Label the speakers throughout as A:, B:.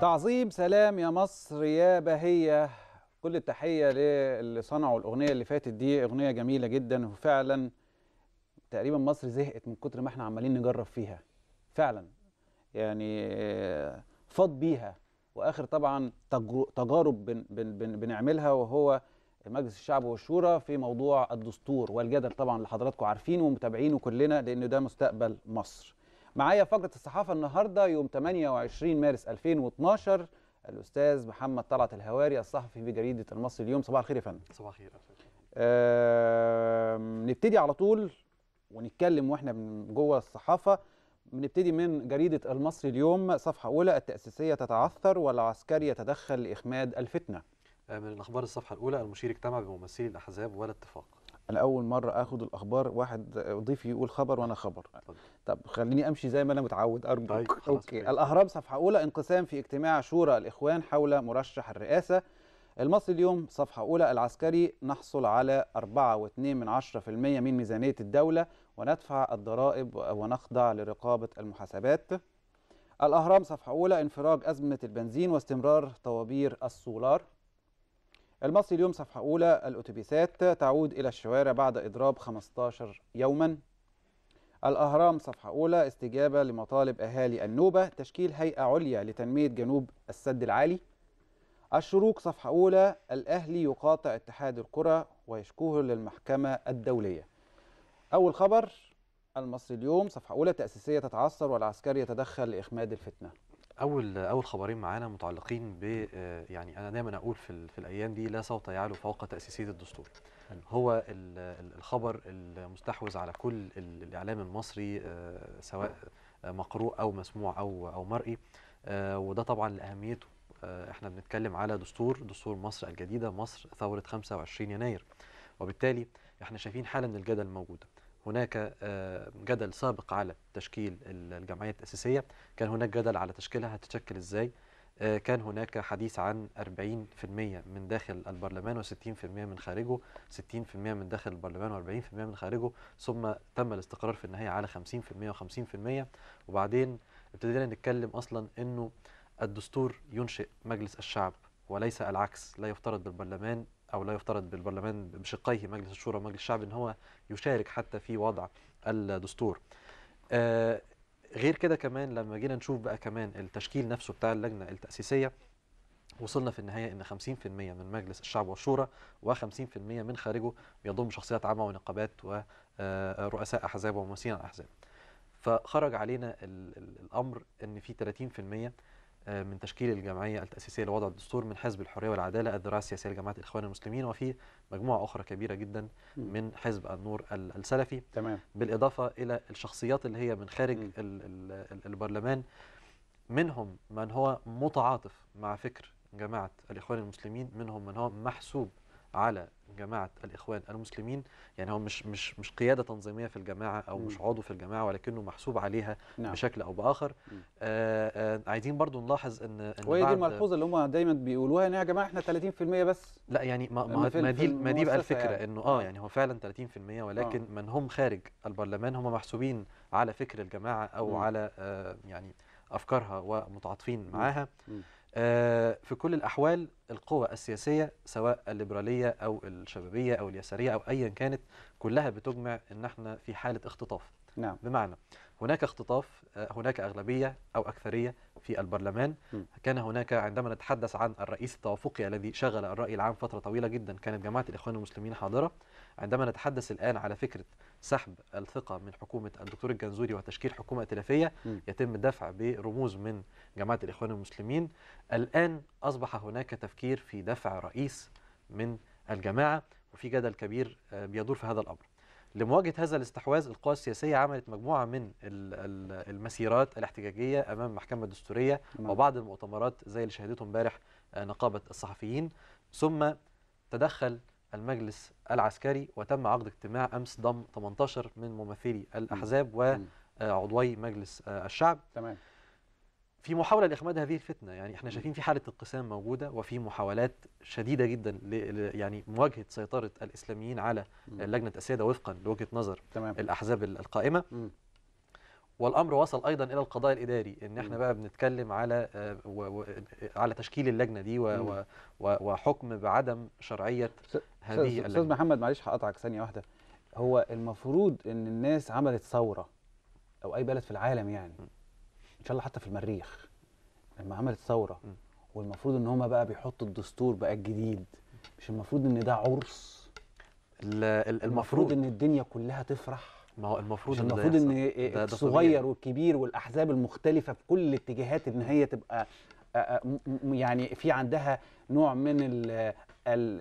A: تعظيم سلام يا مصر يا بهية كل التحية للي صنعوا الأغنية اللي فاتت دي أغنية جميلة جدا وفعلا تقريبا مصر زهقت من كتر ما احنا عمالين نجرب فيها فعلا يعني آه، فاض بيها واخر طبعا تجارب بن بن بن بنعملها وهو مجلس الشعب والشورى في موضوع الدستور والجدل طبعا اللي حضراتكم عارفينه ومتابعينه كلنا لان ده مستقبل مصر معايا فقره الصحافه النهارده يوم 28 مارس 2012 الاستاذ محمد طلعت الهواري الصحفي بجريده المصري اليوم صباح الخير يا فندم صباح الخير أه نبتدي على طول ونتكلم واحنا من جوه الصحافه بنبتدي من جريدة المصري اليوم صفحة أولى التأسيسية تتعثر والعسكري يتدخل لإخماد الفتنة
B: آه، من الأخبار الصفحة الأولى المشير اجتمع بممثلي الأحزاب ولا اتفاق
A: انا اول مره اخد الاخبار واحد ضيفي يقول خبر وانا خبر طب خليني امشي زي ما انا متعود ارجوك طيب اوكي الاهرام صفحه اولى انقسام في اجتماع شورى الاخوان حول مرشح الرئاسه المصري اليوم صفحه اولى العسكري نحصل على 4.2 من من ميزانيه الدوله وندفع الضرائب ونخضع لرقابه المحاسبات الاهرام صفحه اولى انفراج ازمه البنزين واستمرار طوابير السولار المصري اليوم صفحة أولى الأتوبيسات تعود إلى الشوارع بعد إضراب 15 يوما الأهرام صفحة أولى استجابة لمطالب أهالي النوبة تشكيل هيئة عليا لتنمية جنوب السد العالي الشروق صفحة أولى الأهلي يقاطع اتحاد الكرة ويشكوه للمحكمة الدولية أول خبر المصري اليوم صفحة أولى تأسيسية تتعثر والعسكري يتدخل لإخماد الفتنة
B: اول اول خبرين معانا متعلقين ب آه، يعني انا دايما اقول في, في الايام دي لا صوت يعلو فوق تاسيسيه الدستور هو الخبر المستحوذ على كل الاعلام المصري آه، سواء مقروء او مسموع او او مرئي آه، وده طبعا لاهميته احنا بنتكلم على دستور دستور مصر الجديده مصر ثوره 25 يناير وبالتالي احنا شايفين حاله من الجدل موجوده هناك آه، جدل سابق على تشكيل الجمعية التاسيسيه كان هناك جدل على تشكيلها هتتشكل إزاي آه، كان هناك حديث عن 40% من داخل البرلمان و60% من خارجه 60% من داخل البرلمان و40% من خارجه ثم تم الاستقرار في النهاية على 50% و50% وبعدين ابتدينا نتكلم أصلا أنه الدستور ينشئ مجلس الشعب وليس العكس لا يفترض بالبرلمان او لا يفترض بالبرلمان بشقيه مجلس الشورى ومجلس الشعب ان هو يشارك حتى في وضع الدستور آه، غير كده كمان لما جينا نشوف بقى كمان التشكيل نفسه بتاع اللجنه التاسيسيه وصلنا في النهايه ان 50% من مجلس الشعب والشورى و50% من خارجه بيضم شخصيات عامه ونقابات ورؤساء آه، احزاب وممثلين أحزاب فخرج علينا الامر ان في 30% آه، من تشكيل الجمعية التأسيسية لوضع الدستور من حزب الحرية والعدالة الذراع السياسية لجماعة الإخوان المسلمين وفي مجموعة أخرى كبيرة جدا من حزب النور السلفي تمام. بالإضافة إلى الشخصيات اللي هي من خارج الـ الـ البرلمان منهم من هو متعاطف مع فكر جماعة الإخوان المسلمين منهم من هو محسوب على جماعه الاخوان المسلمين يعني هو مش مش مش قياده تنظيميه في الجماعه او م. مش عضو في الجماعه ولكنه محسوب عليها نعم. بشكل او باخر آآ آآ آه، آه، عايزين برضو نلاحظ ان, إن وهي دي الملحوظه
A: اللي هم دايما بيقولوها ان يا جماعه احنا 30% بس لا يعني ما ما دي ما دي بقى الفكره يعني. انه اه, آه. يعني
B: هو فعلا 30% ولكن آه. من هم خارج البرلمان هم محسوبين على فكر الجماعه او م. على يعني افكارها ومتعاطفين معاها م. م. آه، في كل الأحوال القوى السياسية سواء الليبرالية أو الشبابية أو اليسارية أو أيا كانت كلها بتجمع أن احنا في حالة اختطاف نعم. بمعنى هناك اختطاف آه، هناك أغلبية أو أكثرية في البرلمان م. كان هناك عندما نتحدث عن الرئيس التوافقي الذي شغل الرأي العام فترة طويلة جدا كانت جماعة الإخوان المسلمين حاضرة عندما نتحدث الآن على فكرة سحب الثقة من حكومة الدكتور الجنزوري وتشكيل حكومة ائتلافية يتم الدفع برموز من جماعة الإخوان المسلمين الآن أصبح هناك تفكير في دفع رئيس من الجماعة وفي جدل كبير آه، بيدور في هذا الأمر لمواجهة هذا الاستحواذ القوى السياسية عملت مجموعة من المسيرات الاحتجاجية أمام المحكمة الدستورية نعم. وبعض المؤتمرات زي اللي شهدته امبارح آه، نقابة الصحفيين ثم تدخل المجلس العسكري وتم عقد اجتماع امس ضم 18 من ممثلي الاحزاب وعضوي مجلس آه، الشعب تمام في محاوله لاخماد هذه الفتنه يعني احنا شايفين في حاله انقسام موجوده وفي محاولات شديده جدا يعني مواجهه سيطره الاسلاميين على لجنه السياده وفقا لوجهه نظر تمام. الاحزاب القائمه والامر وصل ايضا الى القضاء الاداري ان احنا بقى بنتكلم على آه، و على تشكيل اللجنه دي و وحكم بعدم شرعيه
A: هذه اللجنه استاذ محمد معلش هقطعك ثانيه واحده هو المفروض ان الناس عملت ثوره او اي بلد في العالم يعني ان شاء الله حتى في المريخ لما عملت ثوره والمفروض ان هم بقى بيحطوا الدستور بقى الجديد مش المفروض ان
B: ده عرس المفروض, المفروض ان
A: الدنيا كلها تفرح
B: ما هو المفروض المفروض ان إيه إيه الصغير
A: والكبير والاحزاب المختلفه في كل الاتجاهات ان هي تبقى آه، آه، آه، يعني في عندها نوع من الـ الـ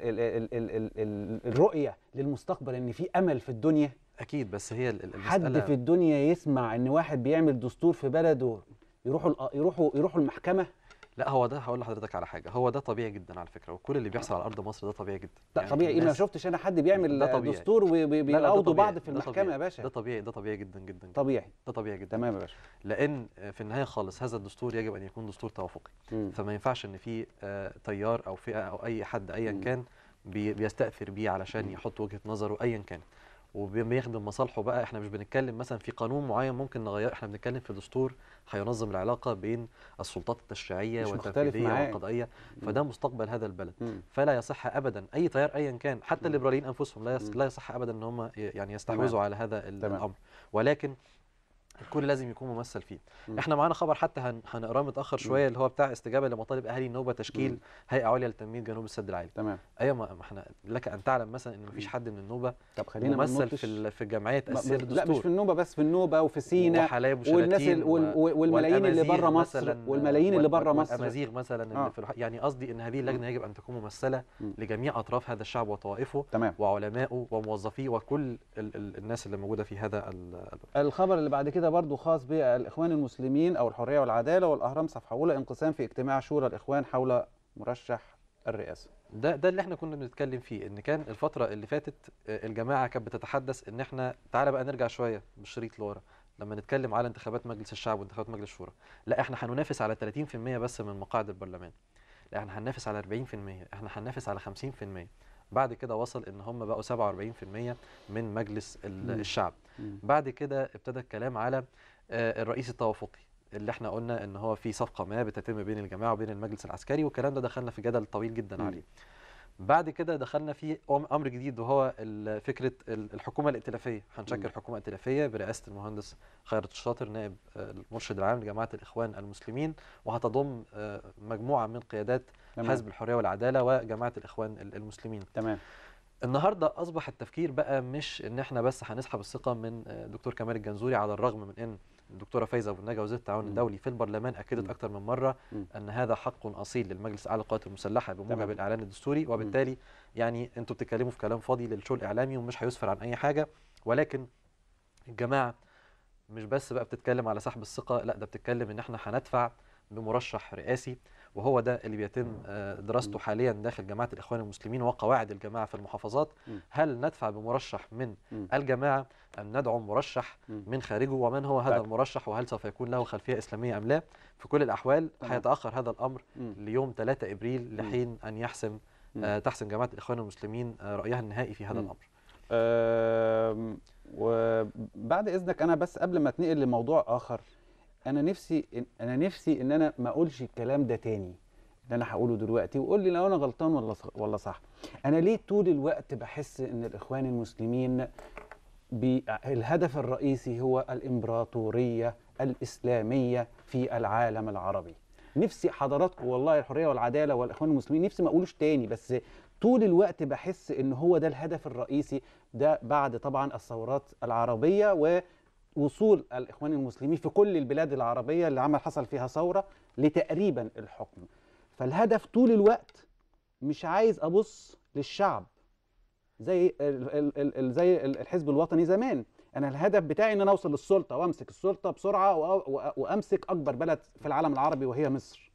A: الـ الـ الـ الرؤيه للمستقبل ان في امل في الدنيا اكيد بس هي المسألة حد في الدنيا يسمع ان واحد بيعمل دستور في بلده يروحوا يروحوا يروحوا المحكمه
B: لا هو ده هقول لحضرتك على حاجه هو ده طبيعي جدا على فكره وكل اللي بيحصل على ارض مصر ده طبيعي جدا لا يعني طبيعي ما شفتش
A: انا حد بيعمل ده طبيعي. دستور
B: وبيقاضوا بعض في المحكمه يا باشا ده طبيعي ده طبيعي جدا جدا, طبيعي ده طبيعي جدا تمام يا باشا لان في النهايه خالص هذا الدستور يجب ان يكون دستور توافقي فما ينفعش ان في آه، تيار او فئه او اي حد ايا كان بيستاثر بيه علشان يحط وجهه نظره ايا كانت وبيخدم مصالحه بقى احنا مش بنتكلم مثلا في قانون معين ممكن نغيره احنا بنتكلم في دستور هينظم العلاقه بين السلطات التشريعيه والتنفيذيه والقضائيه فده مستقبل هذا البلد مم. فلا يصح ابدا اي تيار ايا كان حتى الليبراليين انفسهم لا يصح, لا يصح ابدا ان هم يعني يستحوذوا على هذا الامر ولكن الكوري لازم يكون ممثل فيه مم. احنا معانا خبر حتى هن... هنقراه متاخر شويه اللي هو بتاع استجابه لمطالب اهالي النوبه تشكيل مم. هيئه عليا لتنميه جنوب السد العالي تمام ايوه ما احنا لك ان تعلم مثلا ان مفيش حد من النوبه طب خلينا ممثل في في الجمعيات السير لا مش في النوبه
A: بس في النوبه وفي سينا والناس ال... وال... والملايين اللي بره مصر والملايين اللي بره مصر والامازيغ مثلا
B: اللي آه. في الح... يعني قصدي ان هذه اللجنه يجب ان تكون ممثله مم. لجميع اطراف هذا الشعب وطوائفه تمام. وعلمائه وموظفيه وكل ال... ال... الناس اللي موجوده في هذا
A: الخبر اللي بعد كده برضو خاص بالإخوان المسلمين أو الحرية والعدالة والأهرام صفحة أولى انقسام
B: في اجتماع شورى الإخوان حول مرشح الرئاسة ده ده اللي احنا كنا بنتكلم فيه ان كان الفترة اللي فاتت آه، الجماعة كانت بتتحدث ان احنا تعالى بقى نرجع شوية بالشريط لورا لما نتكلم على انتخابات مجلس الشعب وانتخابات مجلس الشورى لا احنا هننافس على 30% بس من مقاعد البرلمان لا احنا هننافس على 40% احنا هننافس على 50% بعد كده وصل ان هم بقوا 47% من مجلس الشعب بعد كده ابتدى الكلام على آه، الرئيس التوافقي اللي احنا قلنا ان هو في صفقه ما بتتم بين الجماعه وبين المجلس العسكري والكلام ده دخلنا في جدل طويل جدا عليه بعد كده دخلنا في امر جديد وهو فكره الحكومه الائتلافيه هنشكل حكومه ائتلافيه برئاسه المهندس خيرت الشاطر نائب آه، المرشد العام لجماعه الاخوان المسلمين وهتضم آه، مجموعه من قيادات تمام. حزب الحريه والعداله وجماعه الاخوان المسلمين تمام النهارده اصبح التفكير بقى مش ان احنا بس هنسحب الثقه من آه، دكتور كمال الجنزوري على الرغم من ان الدكتوره فايزه ابو النجا وزير التعاون الدولي في البرلمان اكدت اكثر من مره ان هذا حق اصيل للمجلس الاعلى للقوات المسلحه بموجب الاعلان الدستوري وبالتالي يعني انتوا بتتكلموا في كلام فاضي للشغل الاعلامي ومش هيسفر عن اي حاجه ولكن الجماعه مش بس بقى بتتكلم على سحب الثقه لا ده بتتكلم ان احنا هندفع بمرشح رئاسي وهو ده اللي بيتم آه، دراسته حاليا داخل جماعة الإخوان المسلمين وقواعد الجماعة في المحافظات هل ندفع بمرشح من الجماعة أم ندعو مرشح من خارجه ومن هو هذا المرشح وهل سوف يكون له خلفية إسلامية أم لا في كل الأحوال هيتأخر هذا الأمر ليوم 3 إبريل لحين أن يحسم آه، تحسم جماعة الإخوان المسلمين آه، رأيها النهائي في هذا الأمر وبعد إذنك
A: أنا بس قبل ما اتنقل لموضوع آخر انا نفسي انا نفسي ان انا ما اقولش الكلام ده تاني اللي انا هقوله دلوقتي وقول لي لو انا غلطان ولا ولا صح انا ليه طول الوقت بحس ان الاخوان المسلمين الهدف الرئيسي هو الامبراطوريه الاسلاميه في العالم العربي نفسي حضراتكم والله الحريه والعداله والاخوان المسلمين نفسي ما اقولوش تاني بس طول الوقت بحس ان هو ده الهدف الرئيسي ده بعد طبعا الثورات العربيه و وصول الإخوان المسلمين في كل البلاد العربية اللي عمل حصل فيها ثورة لتقريبا الحكم فالهدف طول الوقت مش عايز أبص للشعب زي زي الحزب الوطني زمان انا الهدف بتاعي ان انا اوصل للسلطه وامسك السلطه بسرعه وامسك اكبر بلد في العالم العربي وهي مصر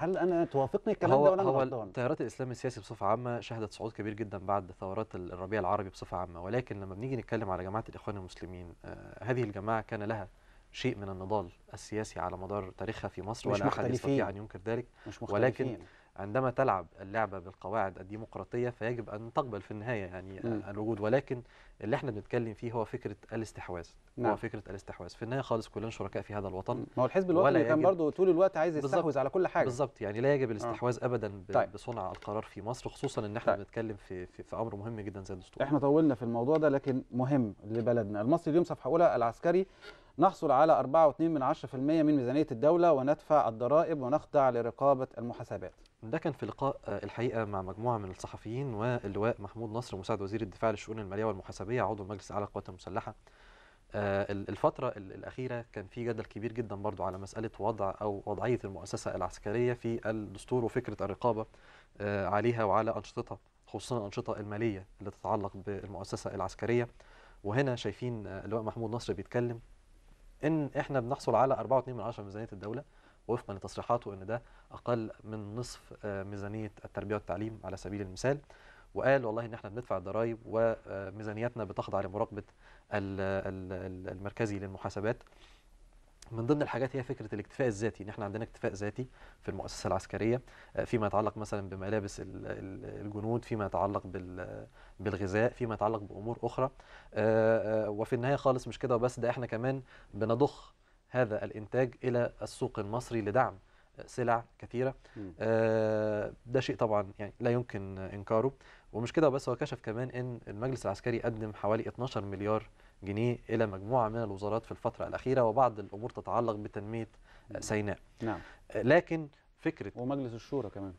A: هل انا توافقني الكلام هو ده ولا هو
B: التيارات الاسلام السياسي بصفه عامه شهدت صعود كبير جدا بعد ثورات الربيع العربي بصفه عامه ولكن لما بنيجي نتكلم على جماعه الاخوان المسلمين آه هذه الجماعه كان لها شيء من النضال السياسي على مدار تاريخها في مصر ولا احد يستطيع ان ينكر ذلك مش ولكن عندما تلعب اللعبة بالقواعد الديمقراطية فيجب أن تقبل في النهاية يعني م. الوجود ولكن اللي احنا بنتكلم فيه هو فكرة الاستحواذ نعم. هو فكرة الاستحواذ في النهاية خالص كلنا شركاء في هذا الوطن ما هو الحزب الوطني كان برضه طول الوقت عايز يستحوذ على كل حاجة بالظبط يعني لا يجب آه. الاستحواذ أبدا أبدا طيب. بصنع القرار في مصر خصوصا إن احنا طيب. بنتكلم في, في, في أمر مهم جدا زي الدستور
A: احنا طولنا في الموضوع ده لكن مهم لبلدنا المصري اليوم صفحة أولى العسكري نحصل على 4.2 من من ميزانية الدولة وندفع الضرائب ونخضع
B: لرقابة المحاسبات ده كان في لقاء آه، الحقيقة مع مجموعة من الصحفيين واللواء محمود نصر مساعد وزير الدفاع للشؤون المالية والمحاسبية عضو مجلس أعلى القوات المسلحة آه، الفترة الأخيرة كان في جدل كبير جدا برضو على مسألة وضع أو وضعية المؤسسة العسكرية في الدستور وفكرة الرقابة آه، عليها وعلى أنشطتها خصوصا الأنشطة المالية اللي تتعلق بالمؤسسة العسكرية وهنا شايفين اللواء محمود نصر بيتكلم ان احنا بنحصل على 4.2 من 10 ميزانيه الدوله وفقا لتصريحاته ان ده اقل من نصف آه، ميزانيه التربيه والتعليم على سبيل المثال وقال والله ان احنا بندفع الضرايب وميزانيتنا آه، بتخضع لمراقبه آه، المركزي للمحاسبات من ضمن الحاجات هي فكره الاكتفاء الذاتي ان احنا عندنا اكتفاء ذاتي في المؤسسه العسكريه آه، فيما يتعلق مثلا بملابس الجنود فيما يتعلق بالغذاء فيما يتعلق بامور اخرى آه، آه، وفي النهايه خالص مش كده وبس ده احنا كمان بنضخ هذا الانتاج الى السوق المصري لدعم سلع كثيره ده شيء طبعا يعني لا يمكن انكاره ومش كده وبس هو كشف كمان ان المجلس العسكري قدم حوالي 12 مليار جنيه إلى مجموعة من الوزارات في الفترة الأخيرة وبعض الأمور تتعلق بتنمية سيناء نعم. آه، لكن فكرة ومجلس الشورى كمان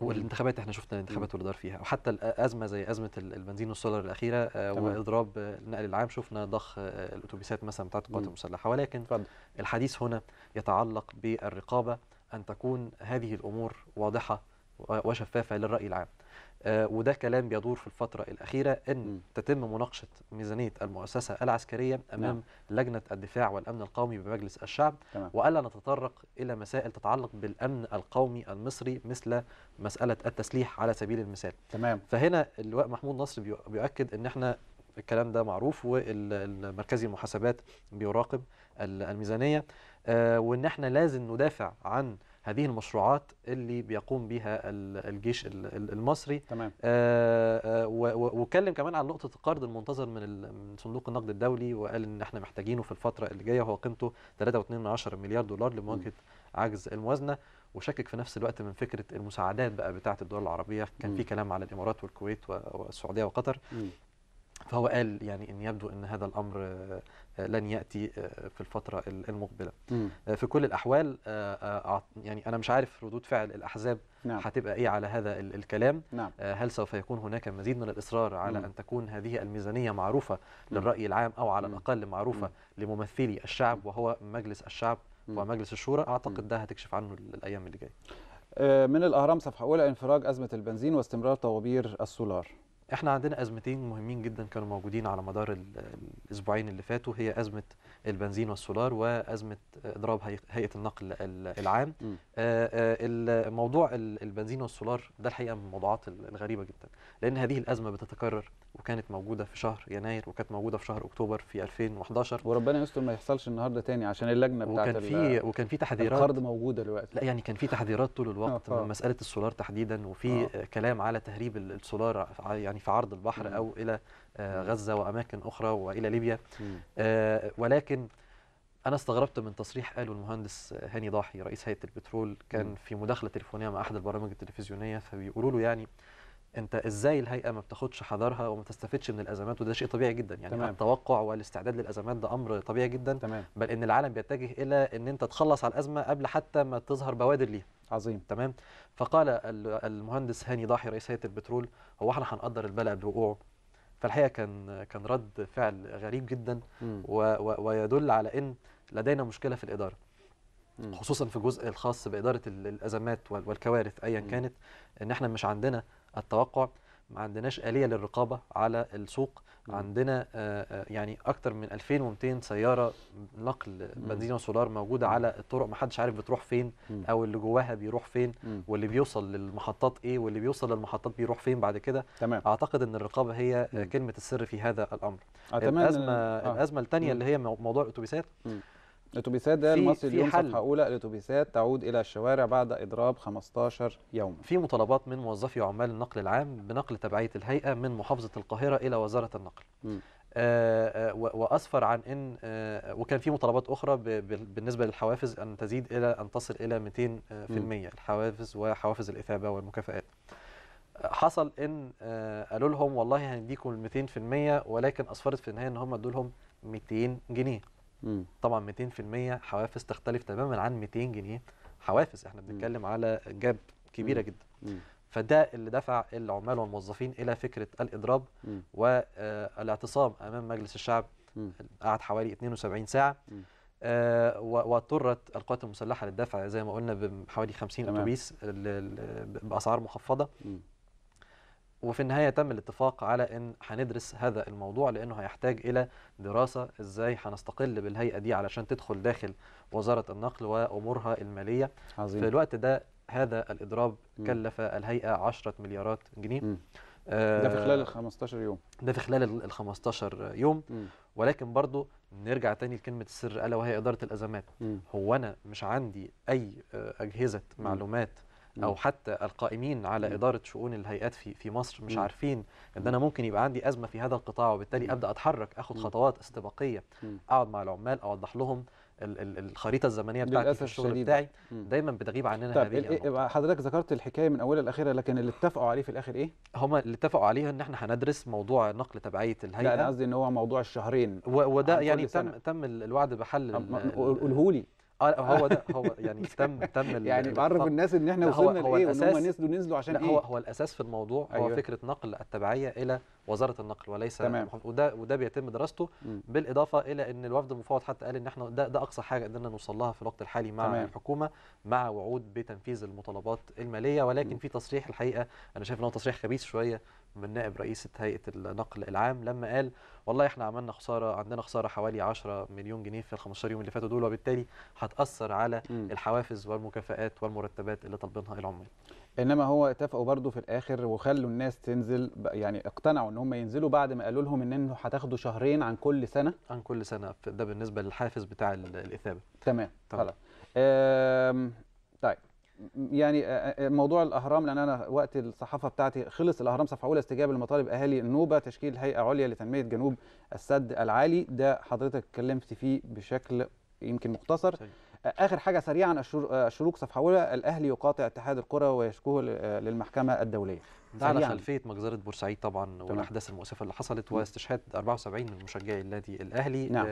B: والانتخابات احنا شفنا الانتخابات دار فيها وحتى الازمه آه، زي ازمه البنزين والسولر الاخيره آه، واضراب النقل العام شفنا ضخ الاتوبيسات مثلا بتاعه القوات المسلحه ولكن فضل. الحديث هنا يتعلق بالرقابه ان تكون هذه الامور واضحه وشفافه للراي العام آه، وده كلام بيدور في الفترة الأخيرة أن تتم مناقشة ميزانية المؤسسة العسكرية أمام نعم. لجنة الدفاع والأمن القومي بمجلس الشعب تمام. وألا نتطرق إلى مسائل تتعلق بالأمن القومي المصري مثل مسألة التسليح على سبيل المثال تمام. فهنا اللواء محمود نصر بيؤكد أن احنا الكلام ده معروف والمركزي المحاسبات بيراقب الميزانية آه، وأن احنا لازم ندافع عن هذه المشروعات اللي بيقوم بها الجيش المصري تمام آه، آه، واتكلم كمان عن نقطه القرض المنتظر من صندوق النقد الدولي وقال ان احنا محتاجينه في الفتره اللي جايه وهو قيمته 3.2 مليار دولار لمواجهه عجز الموازنه وشكك في نفس الوقت من فكره المساعدات بقى بتاعه الدول العربيه كان في كلام على الامارات والكويت والسعوديه وقطر فهو قال يعني ان يبدو ان هذا الامر آه، لن ياتي آه، في الفتره المقبله م. آه، في كل الاحوال يعني انا مش عارف ردود فعل الاحزاب نعم. هتبقى ايه على هذا الكلام نعم. هل سوف يكون هناك مزيد من الاصرار على م. ان تكون هذه الميزانيه معروفه للراي العام او على الاقل معروفه م. لممثلي الشعب وهو مجلس الشعب م. ومجلس الشورى اعتقد ده هتكشف عنه الايام
A: اللي جايه من الاهرام صفحه اولى انفراج ازمه البنزين واستمرار طوابير السولار
B: احنا عندنا ازمتين مهمين جدا كانوا موجودين على مدار الاسبوعين اللي فاتوا هي ازمه البنزين والسولار وازمه اضراب هيئه النقل العام آه، آه، الموضوع البنزين والسولار ده الحقيقه من الموضوعات الغريبه جدا لان هذه الازمه بتتكرر وكانت موجوده في شهر يناير وكانت موجوده في شهر اكتوبر في 2011 وربنا يستر ما يحصلش النهارده تاني عشان اللجنه بتاعت وكان في وكان في تحذيرات القرض
A: موجوده دلوقتي لا يعني كان في تحذيرات طول الوقت آه، من
B: مساله السولار تحديدا وفي كلام على تهريب السولار يعني في عرض البحر مم. أو إلى آه، غزة وأماكن أخرى وإلى ليبيا آه، ولكن أنا استغربت من تصريح قاله المهندس هاني ضاحي رئيس هيئة البترول كان مم. في مداخلة تليفونية مع أحد البرامج التلفزيونية فبيقولوا له يعني انت ازاي الهيئه ما بتاخدش حذرها وما تستفدش من الازمات وده شيء طبيعي جدا يعني تمام. التوقع والاستعداد للازمات ده امر طبيعي جدا تمام. بل ان العالم بيتجه الى ان انت تخلص على الازمه قبل حتى ما تظهر بوادر ليها عظيم تمام فقال المهندس هاني ضاحي رئيس هيئه البترول هو احنا هنقدر البلد بوقوعه فالحقيقه كان كان رد فعل غريب جدا ويدل على ان لدينا مشكله في الاداره خصوصا في الجزء الخاص باداره الازمات والكوارث ايا كانت ان احنا مش عندنا التوقع ما عندناش آلية للرقابة على السوق عندنا آه، آه، يعني أكتر من 2200 سيارة نقل بنزين وسولار موجودة على الطرق ما حدش عارف بتروح فين أو اللي جواها بيروح فين واللي بيوصل للمحطات إيه واللي بيوصل للمحطات بيروح فين بعد كده تمام. أعتقد أن الرقابة هي آه، كلمة السر في هذا الأمر الأزمة, آه. الأزمة الثانية اللي هي موضوع الأتوبيسات الاتوبيسات ده المصري اليوم حل. صفحه اولى الاتوبيسات تعود الى الشوارع بعد اضراب 15 يوما في مطالبات من موظفي عمال النقل العام بنقل تبعيه الهيئه من محافظه القاهره الى وزاره النقل م. آه, آه، واسفر عن ان آه وكان في مطالبات اخرى بالنسبه للحوافز ان تزيد الى ان تصل الى 200% آه، الحوافز وحوافز الاثابه والمكافئات آه، حصل ان آه قالوا لهم والله هنديكم ال 200% ولكن اسفرت في النهايه ان هم ادوا لهم 200 جنيه طبعا 200% حوافز تختلف تماما عن 200 جنيه حوافز احنا بنتكلم على جاب كبيره جدا فده اللي دفع العمال والموظفين الى فكره الاضراب والاعتصام آه، امام مجلس الشعب قعد حوالي 72 ساعه آه، واضطرت القوات المسلحه للدفع زي ما قلنا بحوالي 50 اتوبيس باسعار مخفضه مم. وفي النهاية تم الاتفاق على ان هندرس هذا الموضوع لانه هيحتاج الى دراسة ازاي هنستقل بالهيئة دي علشان تدخل داخل وزارة النقل وامورها المالية عظيم. في الوقت ده هذا الاضراب م. كلف الهيئة 10 مليارات جنيه م. آه، ده في خلال ال 15 يوم ده في خلال ال 15 يوم م. ولكن برضو نرجع تاني لكلمه السر الا وهي اداره الازمات م. هو انا مش عندي اي آه، اجهزه م. معلومات او حتى القائمين على اداره شؤون الهيئات في في مصر مش عارفين ان انا ممكن يبقى عندي ازمه في هذا القطاع وبالتالي ابدا اتحرك اخد خطوات استباقيه اقعد مع العمال اوضح لهم الخريطه الزمنيه بتاعتي في الشغل شديد. بتاعي دايما بتغيب عننا طيب هذه
A: حضرتك ذكرت الحكايه من اولها لاخرها لكن اللي اتفقوا عليه في الاخر ايه هما اللي اتفقوا عليها ان احنا هندرس موضوع نقل تبعيه الهيئه لا انا قصدي ان هو موضوع الشهرين وده يعني تم
B: تم الوعد بحل قولهولي اه هو ده هو يعني تم تم يعني بعرف الناس ان احنا وصلنا لايه وان هم نزلوا نزلوا عشان ايه هو هو الاساس في الموضوع أيوة. هو فكره نقل التبعيه الى وزاره النقل وليس تمام. وده وده بيتم دراسته م. بالاضافه الى ان الوفد المفاوض حتى قال ان احنا ده ده اقصى حاجه قدرنا نوصل لها في الوقت الحالي مع تمام. الحكومه مع وعود بتنفيذ المطالبات الماليه ولكن م. في تصريح الحقيقه انا شايف ان هو تصريح خبيث شويه من نائب رئيسة هيئة النقل العام لما قال والله احنا عملنا خسارة عندنا خسارة حوالي 10 مليون جنيه في ال 15 يوم اللي فاتوا دول وبالتالي هتأثر على الحوافز والمكافآت والمرتبات اللي طالبينها العمال. انما هو اتفقوا برضه في الاخر وخلوا الناس تنزل يعني
A: اقتنعوا ان هم ينزلوا بعد ما قالوا لهم ان انتوا هتاخدوا شهرين عن كل سنة عن كل سنة ده بالنسبة للحافز بتاع الإثابة. تمام خلاص. طيب يعني آه، آه، آه، موضوع الاهرام لان انا وقت الصحافه بتاعتي خلص الاهرام صفحه اولى استجابه لمطالب اهالي النوبه تشكيل هيئه عليا لتنميه جنوب السد العالي ده حضرتك اتكلمت فيه بشكل يمكن مختصر صحيح. اخر حاجه سريعا الشروق صفحه اولى الاهلي يقاطع اتحاد القرى ويشكوه للمحكمه الدوليه ده على خلفيه
B: مجزره بورسعيد طبعا تمام. والاحداث المؤسفه اللي حصلت واستشهاد 74 من مشجعي النادي الاهلي نعم.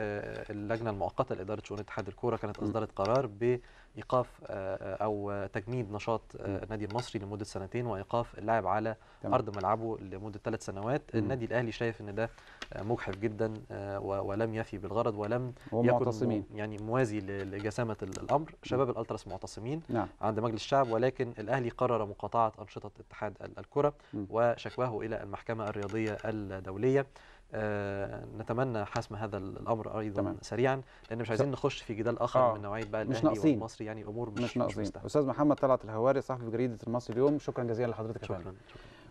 B: اللجنه المؤقته لاداره شؤون اتحاد الكوره كانت اصدرت قرار ب ايقاف آه، آه، او تجميد نشاط آه، النادي المصري لمده سنتين وايقاف اللاعب على تمام. ارض ملعبه لمده ثلاث سنوات م. النادي الاهلي شايف ان ده مجحف جدا ولم يفي بالغرض ولم يكن يعني موازي لجسامه الامر شباب الالتراس معتصمين نعم. عند مجلس الشعب ولكن الاهلي قرر مقاطعه انشطه اتحاد الكره وشكواه الى المحكمه الرياضيه الدوليه آه، نتمنى حسم هذا الامر ايضا تمام. سريعا لان مش عايزين نخش في جدال اخر آه. من نوعيه بقى مش ناقصين والمصري يعني
A: الامور مش مش ناقصين استاذ محمد طلعت الهواري صاحب جريده المصري اليوم شكرا جزيلا لحضرتك شكرا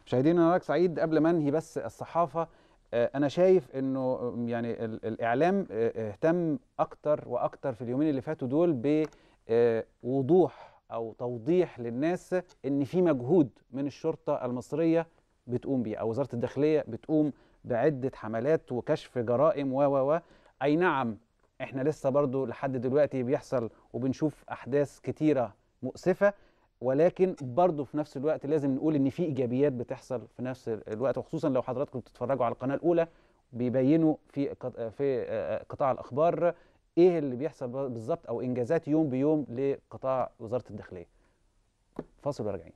A: مشاهدينا انا سعيد قبل ما انهي بس الصحافه آه، انا شايف انه آه، يعني الاعلام اهتم اكتر واكتر في اليومين اللي فاتوا دول بوضوح او توضيح للناس ان في مجهود من الشرطه المصريه بتقوم بيه او وزاره الداخليه بتقوم بعدة حملات وكشف جرائم و و و أي نعم احنا لسه برضو لحد دلوقتي بيحصل وبنشوف أحداث كتيرة مؤسفة ولكن برضه في نفس الوقت لازم نقول ان في ايجابيات بتحصل في نفس الوقت وخصوصا لو حضراتكم بتتفرجوا على القناه الاولى بيبينوا في في آه، قطاع الاخبار ايه اللي بيحصل بالظبط او انجازات يوم بيوم لقطاع وزاره الداخليه.
B: فاصل وراجعين.